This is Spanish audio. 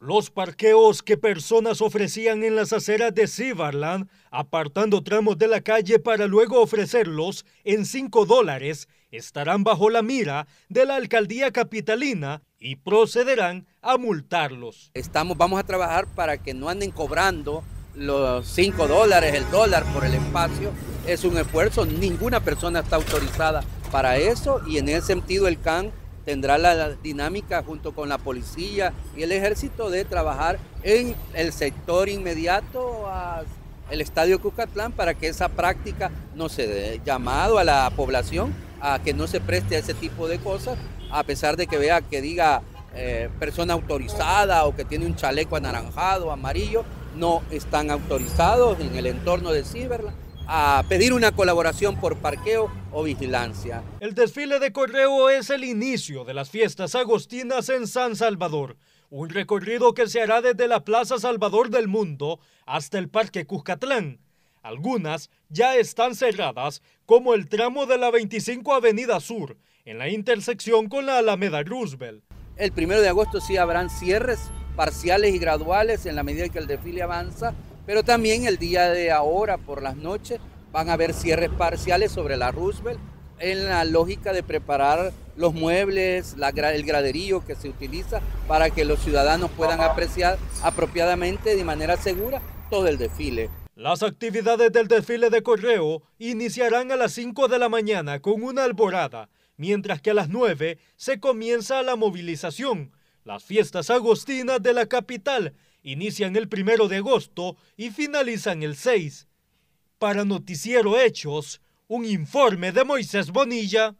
Los parqueos que personas ofrecían en las aceras de Silverland, apartando tramos de la calle para luego ofrecerlos en 5 dólares, estarán bajo la mira de la alcaldía capitalina y procederán a multarlos. Estamos, vamos a trabajar para que no anden cobrando los 5 dólares, el dólar por el espacio. Es un esfuerzo, ninguna persona está autorizada para eso y en ese sentido el CAN tendrá la dinámica junto con la policía y el ejército de trabajar en el sector inmediato al el estadio Cucatlán para que esa práctica no se dé. Llamado a la población a que no se preste a ese tipo de cosas, a pesar de que vea que diga eh, persona autorizada o que tiene un chaleco anaranjado, amarillo, no están autorizados en el entorno de Ciberland a pedir una colaboración por parqueo o vigilancia. El desfile de correo es el inicio de las fiestas agostinas en San Salvador. Un recorrido que se hará desde la Plaza Salvador del Mundo hasta el Parque Cuscatlán. Algunas ya están cerradas, como el tramo de la 25 Avenida Sur, en la intersección con la Alameda Roosevelt. El primero de agosto sí habrán cierres parciales y graduales en la medida que el desfile avanza, pero también el día de ahora, por las noches, van a haber cierres parciales sobre la Roosevelt en la lógica de preparar los muebles, el graderío que se utiliza para que los ciudadanos puedan apreciar apropiadamente de manera segura todo el desfile. Las actividades del desfile de correo iniciarán a las 5 de la mañana con una alborada, mientras que a las 9 se comienza la movilización las fiestas agostinas de la capital inician el primero de agosto y finalizan el 6. Para Noticiero Hechos, un informe de Moisés Bonilla.